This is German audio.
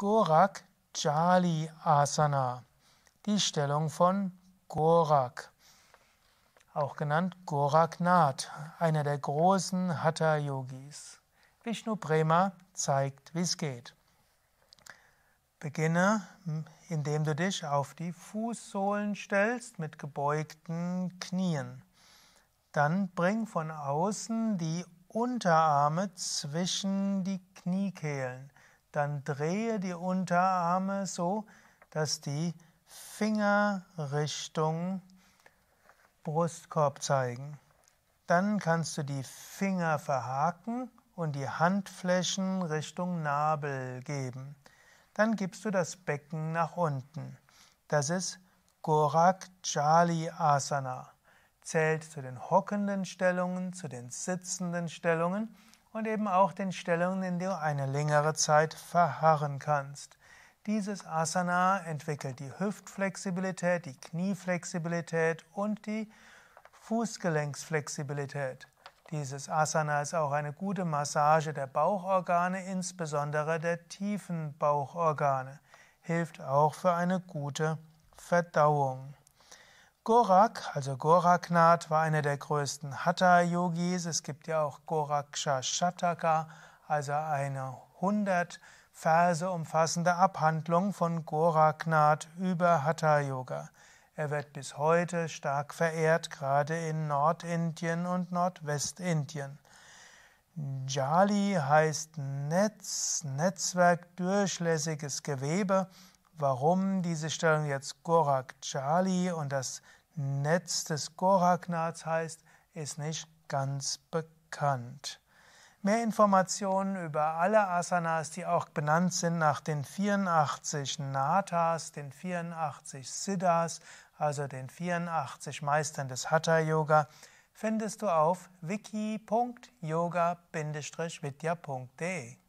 Gorak Jali Asana, die Stellung von Gorak, auch genannt Goraknath, einer der großen Hatha Yogis. Vishnu Prema zeigt, wie es geht. Beginne, hm, indem du dich auf die Fußsohlen stellst mit gebeugten Knien. Dann bring von außen die Unterarme zwischen die Kniekehlen. Dann drehe die Unterarme so, dass die Finger Richtung Brustkorb zeigen. Dann kannst du die Finger verhaken und die Handflächen Richtung Nabel geben. Dann gibst du das Becken nach unten. Das ist Gorakjali Asana. Zählt zu den hockenden Stellungen, zu den sitzenden Stellungen und eben auch den Stellungen, in denen du eine längere Zeit verharren kannst. Dieses Asana entwickelt die Hüftflexibilität, die Knieflexibilität und die Fußgelenksflexibilität. Dieses Asana ist auch eine gute Massage der Bauchorgane, insbesondere der tiefen Bauchorgane, hilft auch für eine gute Verdauung. Gorak, also Goraknath, war einer der größten Hatha-Yogis. Es gibt ja auch Goraksha Shataka, also eine 100 Verse umfassende Abhandlung von Goraknath über Hatha-Yoga. Er wird bis heute stark verehrt, gerade in Nordindien und Nordwestindien. Jali heißt Netz, Netzwerk, durchlässiges Gewebe. Warum diese Stellung jetzt Gorak Jali und das Netz des Goragnats heißt, ist nicht ganz bekannt. Mehr Informationen über alle Asanas, die auch benannt sind nach den 84 Natas, den 84 Siddhas, also den 84 Meistern des Hatha Yoga, findest du auf wiki.yoga-vidya.de.